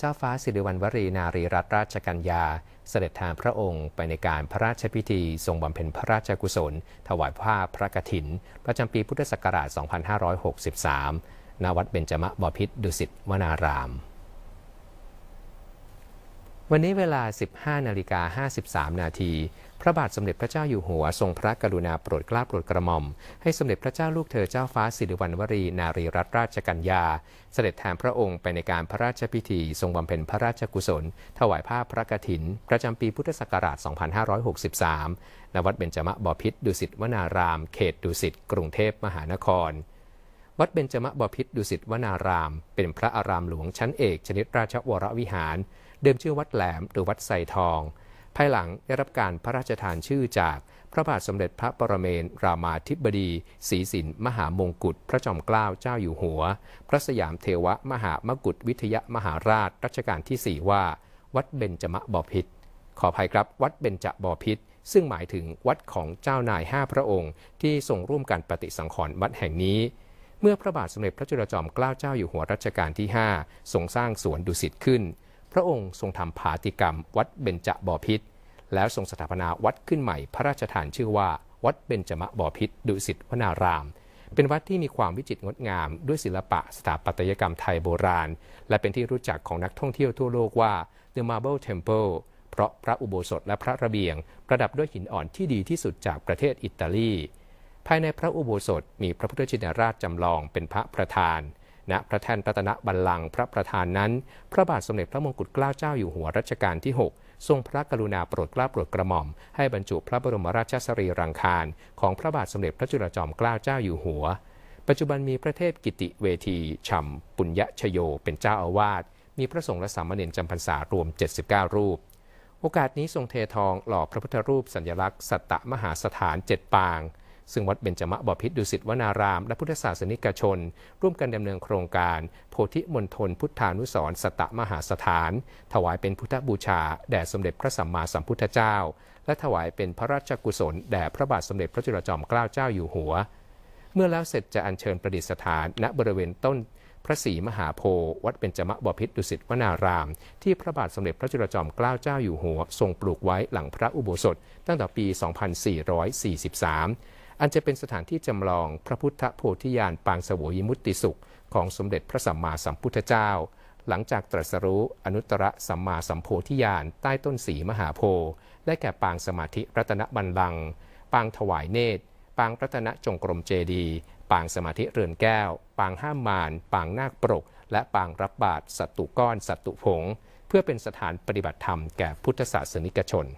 เจ้าฟ้าสิริวัณวรีนารีรัตนราชกัญญา เสด็จทางพระองค์ไปในการพระราชพิธีทรงบำเพ็ญพระราชกุศล ถวายผ้าพระกฐิน ประจำปีพุทธศักราช 2563 ณ วัดเบญจมบพิตรดุสิตวนารามวันนี้เวลา 15นาฬิกา53นาที พระบาทสมเด็จพระเจ้าอยู่หัวทรงพระกรุณาโปรดเกล้าโปรดกระหม่อม ให้สมเด็จพระเจ้าลูกเธอเจ้าฟ้าสิริวัณวรีนารีรัตนราชกัญญา เสด็จแทนพระองค์ไปในการพระราชพิธี ทรงบำเพ็ญพระราชกุศล ถวายผ้าพระกฐิน ประจำปีพุทธศักราช 2563ณวัดเบญจมบพิษดุสิตวนารามเขตดุสิตกรุงเทพมหานคร วัดเบญจมบพิษดุสิตวนาราม เป็นพระอารามหลวงชั้นเอกชนิดราชวรวิหารเดิมชื่อวัดแหลมหรือวัดไสทอง ภายหลังได้รับการพระราชทานชื่อจาก พระบาทสมเด็จพระปรเมนรามาธิบดีศรีสิน มหามงกุฎพระจอมเกล้าเจ้าอยู่หัว พระสยามเทวมหามกุฎวิทยมหาราชรัชกาลที่ 4 ว่า วัดเบญจมบพิษขออภัยครับวัดเบญจบพิษ ซึ่งหมายถึงวัดของเจ้านายห้าพระองค์ที่ทรงร่วมกันปฏิสังขรณ์วัดแห่งนี้ เมื่อพระบาทสมเด็จพระจุลจอมเกล้าเจ้าอยู่หัวรัชกาลที่5ทรงสร้างสวนดุสิตขึ้นพระองค์ทรงทำผาติกรรม วัดเบญจบอพิษแล้วทรงสถาปนาวัดขึ้นใหม่พระราชทานชื่อว่า วัดเบญจมะบอพิษดุสิตวนาราม เป็นวัดที่มีความวิจิตรงดงามด้วยศิลปะสถาปัตยกรรมไทยโบราณ และเป็นที่รู้จักของนักท่องเที่ยวทั่วโลกว่า The Marble Temple เพราะพระอุโบสถและพระระเบียงประดับด้วยหินอ่อนที่ดีที่สุดจากประเทศอิตาลี ภายในพระอุโบสถมีพระพุทธชินราชจำลองเป็นพระประธานณพระแท่นรัตนบัลลังก์พระประธานนั้น พระบาทสมเด็จพระมงกุฎเกล้าเจ้าอยู่หัวรัชกาลที่ 6 ทรงพระกรุณาโปรดเกล้าโปรดกระหม่อม ให้บรรจุพระบรมราชสรีรังคารของพระบาทสมเด็จพระจุลจอมเกล้าเจ้าอยู่หัว ปัจจุบันมีพระเทพกิติเวทีชัมปุญญชโยเป็นเจ้าอาวาส มีพระสงฆ์และสามเณรจำพรรษารวม 79 รูป โอกาสนี้ทรงเททองหล่อพระพุทธรูปสัญลักษณ์ สัตตมหาสถานเจ็ดปางซึ่งวัดเบญจมะบพิษดุสิตวนารามและพุทธศาสนิกชน ร่วมกันดำเนินโครงการ โพธิมณฑลพุทธานุสรสตมหาสถาน ถวายเป็นพุทธบูชาแด่สมเด็จพระสัมมาสัมพุทธเจ้า และถวายเป็นพระราชกุศลแด่พระบาทสมเด็จพระจุลจอมเกล้าเจ้าอยู่หัว เมื่อแล้วเสร็จจะอัญเชิญประดิษฐานณบริเวณต้น พระศรีมหาโพธิ์วัดเบญจมบพิษดุสิตวนาราม ที่พระบาทสมเด็จพระจุลจอมเกล้าเจ้าอยู่หัวทรงปลูกไว้หลังพระอุโบสถตั้งแต่ปี 2443อันจะเป็นสถานที่จำลองพระพุทธโพธิญาณปางสวยมุตติสุขของสมเด็จพระสัมมาสัมพุทธเจ้า หลังจากตรัสรู้อนุตตรสัมมาสัมโพธิญาณใต้ต้นสีมหาโพธิ์ได้แก่ปางสมาธิรัตนบัลลังปางถวายเนตร ปางรัตนจงกรมเจดี ปางสมาธิเรือนแก้ว ปางห้ามมานปางนาคปรก และปางรับบาทสัตตุก้อนสัตตุผงเพื่อเป็นสถานปฏิบัติธรรมแก่พุทธศาสนิกชน